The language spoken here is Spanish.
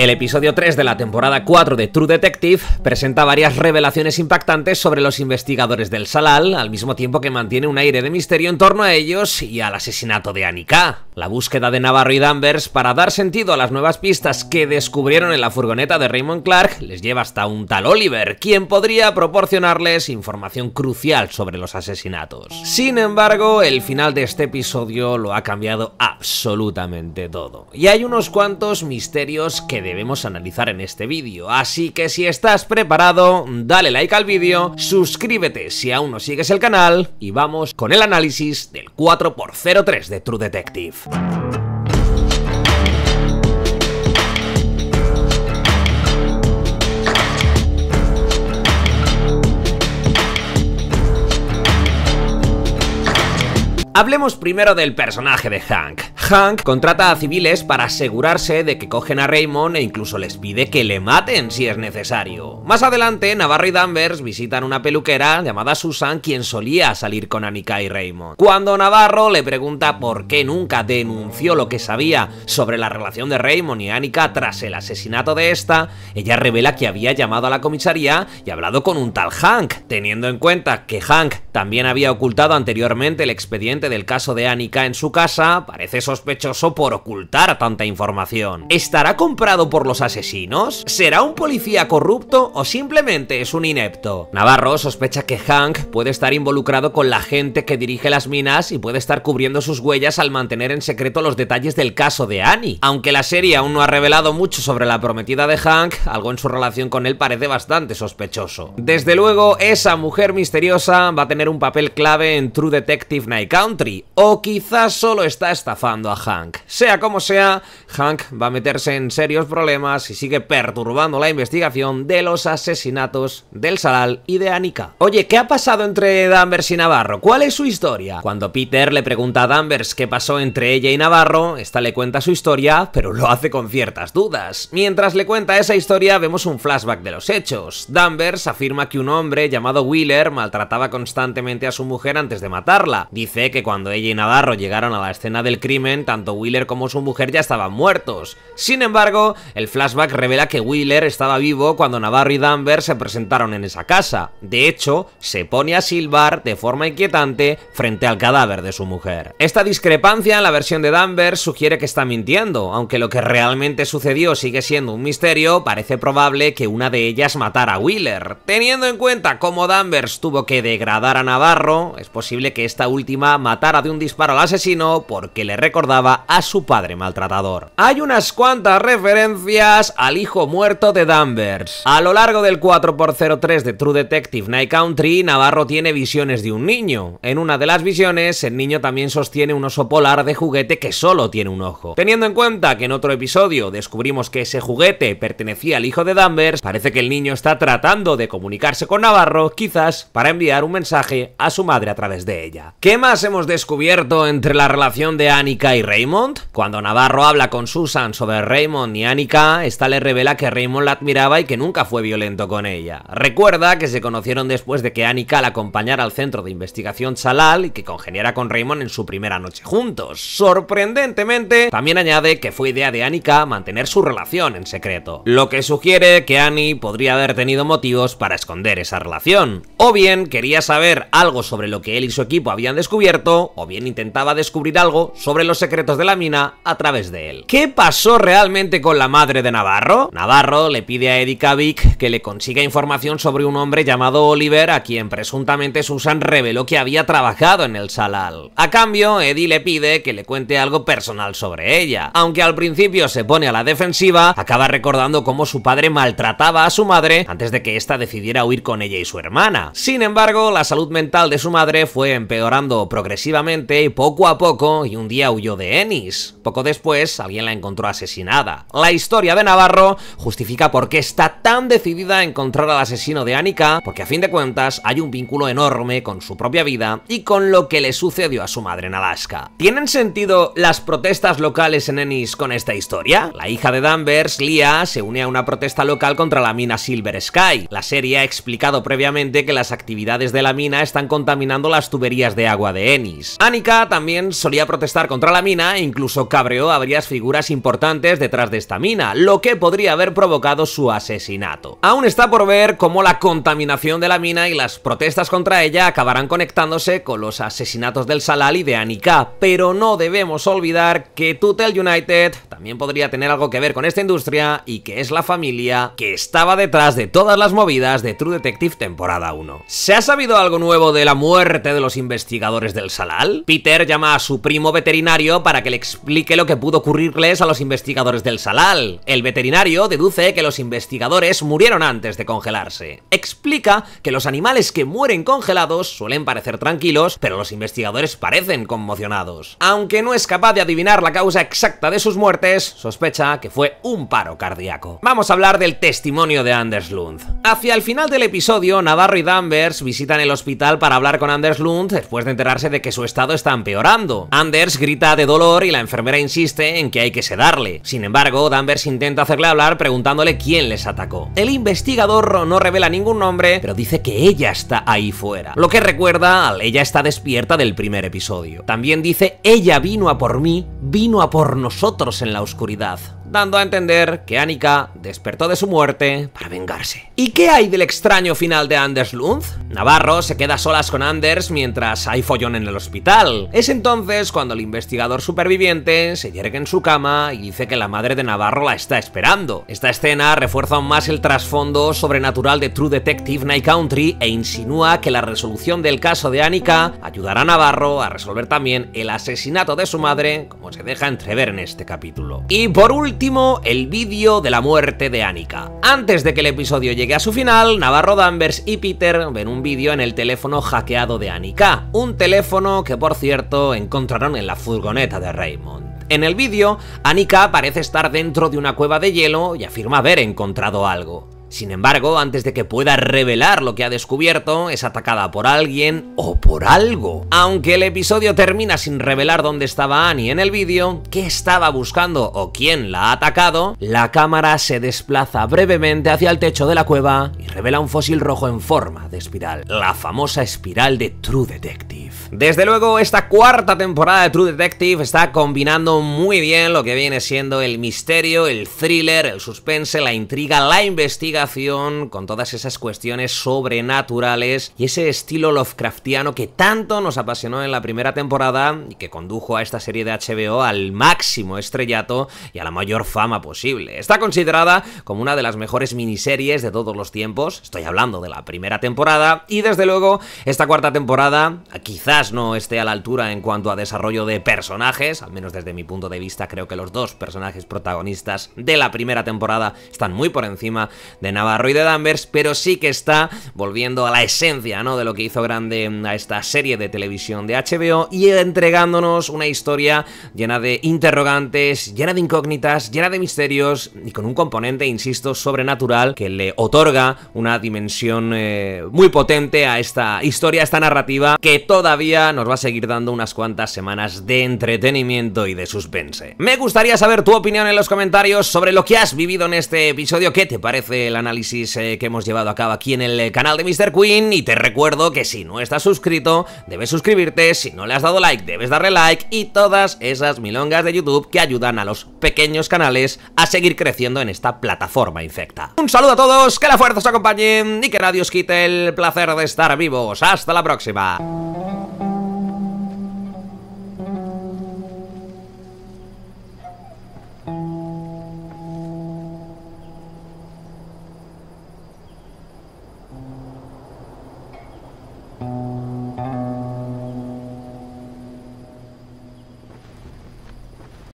El episodio 3 de la temporada 4 de True Detective presenta varias revelaciones impactantes sobre los investigadores del Salal, al mismo tiempo que mantiene un aire de misterio en torno a ellos y al asesinato de Annika. La búsqueda de Navarro y Danvers para dar sentido a las nuevas pistas que descubrieron en la furgoneta de Raymond Clark les lleva hasta un tal Oliver, quien podría proporcionarles información crucial sobre los asesinatos. Sin embargo, el final de este episodio lo ha cambiado absolutamente todo, y hay unos cuantos misterios que debemos analizar en este vídeo, así que si estás preparado, dale like al vídeo, suscríbete si aún no sigues el canal y vamos con el análisis del 4x03 de True Detective. Hablemos primero del personaje de Hank. Hank contrata a civiles para asegurarse de que cogen a Raymond e incluso les pide que le maten si es necesario. Más adelante, Navarro y Danvers visitan una peluquera llamada Susan quien solía salir con Annika y Raymond. Cuando Navarro le pregunta por qué nunca denunció lo que sabía sobre la relación de Raymond y Annika tras el asesinato de esta, ella revela que había llamado a la comisaría y hablado con un tal Hank, teniendo en cuenta que Hank también había ocultado anteriormente el expediente del caso de Annika en su casa, parece sospechoso por ocultar tanta información. ¿Estará comprado por los asesinos? ¿Será un policía corrupto o simplemente es un inepto? Navarro sospecha que Hank puede estar involucrado con la gente que dirige las minas y puede estar cubriendo sus huellas al mantener en secreto los detalles del caso de Annie. Aunque la serie aún no ha revelado mucho sobre la prometida de Hank, algo en su relación con él parece bastante sospechoso. Desde luego, esa mujer misteriosa va a tener un papel clave en True Detective Night Country, o quizás solo está estafando a Hank. Sea como sea, Hank va a meterse en serios problemas y sigue perturbando la investigación de los asesinatos del Salal y de Annika. Oye, ¿qué ha pasado entre Danvers y Navarro? ¿Cuál es su historia? Cuando Peter le pregunta a Danvers qué pasó entre ella y Navarro, esta le cuenta su historia, pero lo hace con ciertas dudas. Mientras le cuenta esa historia, vemos un flashback de los hechos. Danvers afirma que un hombre llamado Wheeler maltrataba constantemente a su mujer antes de matarla. Dice que cuando ella y Navarro llegaron a la escena del crimen, tanto Wheeler como su mujer ya estaban muertos. Sin embargo, el flashback revela que Wheeler estaba vivo cuando Navarro y Danvers se presentaron en esa casa. De hecho, se pone a silbar de forma inquietante frente al cadáver de su mujer. Esta discrepancia en la versión de Danvers sugiere que está mintiendo, aunque lo que realmente sucedió sigue siendo un misterio, parece probable que una de ellas matara a Wheeler. Teniendo en cuenta cómo Danvers tuvo que degradar a Navarro, es posible que esta última matara de un disparo al asesino porque le recordaba a su padre maltratador. Hay unas cuantas referencias al hijo muerto de Danvers. A lo largo del 4x03 de True Detective Night Country, Navarro tiene visiones de un niño. En una de las visiones, el niño también sostiene un oso polar de juguete que solo tiene un ojo. Teniendo en cuenta que en otro episodio descubrimos que ese juguete pertenecía al hijo de Danvers, parece que el niño está tratando de comunicarse con Navarro, quizás para enviar un mensaje a su madre a través de ella. ¿Qué más hemos descubierto entre la relación de Annika y Raymond? Cuando Navarro habla con Susan sobre Raymond y Annika, esta le revela que Raymond la admiraba y que nunca fue violento con ella. Recuerda que se conocieron después de que Annika la acompañara al centro de investigación Chalal y que congeniara con Raymond en su primera noche juntos. Sorprendentemente, también añade que fue idea de Annika mantener su relación en secreto, lo que sugiere que Annie podría haber tenido motivos para esconder esa relación. O bien quería saber algo sobre lo que él y su equipo habían descubierto, o bien intentaba descubrir algo sobre los secretos de la mina a través de él. ¿Qué pasó realmente con la madre de Navarro? Navarro le pide a Eddie Kavik que le consiga información sobre un hombre llamado Oliver a quien presuntamente Susan reveló que había trabajado en el Salal. A cambio, Eddie le pide que le cuente algo personal sobre ella. Aunque al principio se pone a la defensiva, acaba recordando cómo su padre maltrataba a su madre antes de que ésta decidiera huir con ella y su hermana. Sin embargo, la salud mental de su madre fue empeorando progresivamente y poco a poco y un día huyó de Ennis. Poco después, alguien la encontró asesinada. La historia de Navarro justifica por qué está tan decidida a encontrar al asesino de Annika, porque a fin de cuentas hay un vínculo enorme con su propia vida y con lo que le sucedió a su madre en Alaska. ¿Tienen sentido las protestas locales en Ennis con esta historia? La hija de Danvers, Lia, se une a una protesta local contra la mina Silver Sky. La serie ha explicado previamente que las actividades de la mina están contaminando las tuberías de agua de Ennis. Annika también solía protestar contra la mina e incluso cabreó a varias figuras importantes detrás de esta mina, lo que podría haber provocado su asesinato. Aún está por ver cómo la contaminación de la mina y las protestas contra ella acabarán conectándose con los asesinatos del Salal y de Anika, pero no debemos olvidar que Tutel United también podría tener algo que ver con esta industria y que es la familia que estaba detrás de todas las movidas de True Detective temporada 1. ¿Se ha sabido algo nuevo de la muerte de los investigadores del Salal? Peter llama a su primo veterinario para que le explique lo que pudo ocurrirles a los investigadores del Salal. El veterinario deduce que los investigadores murieron antes de congelarse. Explica que los animales que mueren congelados suelen parecer tranquilos, pero los investigadores parecen conmocionados. Aunque no es capaz de adivinar la causa exacta de sus muertes, sospecha que fue un paro cardíaco. Vamos a hablar del testimonio de Anders Lund. Hacia el final del episodio, Navarro y Danvers visitan el hospital para hablar con Anders Lund después de enterarse de que su estado está empeorando. Anders grita de dolor y la enfermera insiste en que hay que sedarle. Sin embargo, Danvers intenta hacerle hablar preguntándole quién les atacó. El investigador no revela ningún nombre, pero dice que ella está ahí fuera. Lo que recuerda al ella está despierta del primer episodio. También dice ella vino a por mí, vino a por nosotros en la oscuridad, dando a entender que Annika despertó de su muerte para vengarse. ¿Y qué hay del extraño final de Anders Lund? Navarro se queda solas con Anders mientras hay follón en el hospital. Es entonces cuando el investigador superviviente se yergue en su cama y dice que la madre de Navarro la está esperando. Esta escena refuerza aún más el trasfondo sobrenatural de True Detective Night Country e insinúa que la resolución del caso de Annika ayudará a Navarro a resolver también el asesinato de su madre, como se deja entrever en este capítulo. Y por último, el vídeo de la muerte de Annika. Antes de que el episodio llegue a su final, Navarro Danvers y Peter ven un vídeo en el teléfono hackeado de Anika, un teléfono que por cierto encontraron en la furgoneta de Raymond. En el vídeo, Anika parece estar dentro de una cueva de hielo y afirma haber encontrado algo. Sin embargo, antes de que pueda revelar lo que ha descubierto, es atacada por alguien o por algo. Aunque el episodio termina sin revelar dónde estaba Annie en el vídeo, qué estaba buscando o quién la ha atacado, la cámara se desplaza brevemente hacia el techo de la cueva y revela un fósil rojo en forma de espiral, la famosa espiral de True Detective. Desde luego, esta cuarta temporada de True Detective está combinando muy bien lo que viene siendo el misterio, el thriller, el suspense, la intriga, la investigación con todas esas cuestiones sobrenaturales y ese estilo Lovecraftiano que tanto nos apasionó en la primera temporada y que condujo a esta serie de HBO al máximo estrellato y a la mayor fama posible. Está considerada como una de las mejores miniseries de todos los tiempos, estoy hablando de la primera temporada, y desde luego esta cuarta temporada quizás no esté a la altura en cuanto a desarrollo de personajes, al menos desde mi punto de vista creo que los dos personajes protagonistas de la primera temporada están muy por encima de Navarro y de Danvers, pero sí que está volviendo a la esencia ¿no? de lo que hizo grande a esta serie de televisión de HBO y entregándonos una historia llena de interrogantes, llena de incógnitas, llena de misterios y con un componente, insisto, sobrenatural que le otorga una dimensión eh, muy potente a esta historia, a esta narrativa que todavía nos va a seguir dando unas cuantas semanas de entretenimiento y de suspense. Me gustaría saber tu opinión en los comentarios sobre lo que has vivido en este episodio, qué te parece la análisis eh, que hemos llevado a cabo aquí en el eh, canal de Mr. Queen y te recuerdo que si no estás suscrito, debes suscribirte, si no le has dado like, debes darle like y todas esas milongas de YouTube que ayudan a los pequeños canales a seguir creciendo en esta plataforma infecta. Un saludo a todos, que la fuerza os acompañe y que nadie os quite el placer de estar vivos. ¡Hasta la próxima!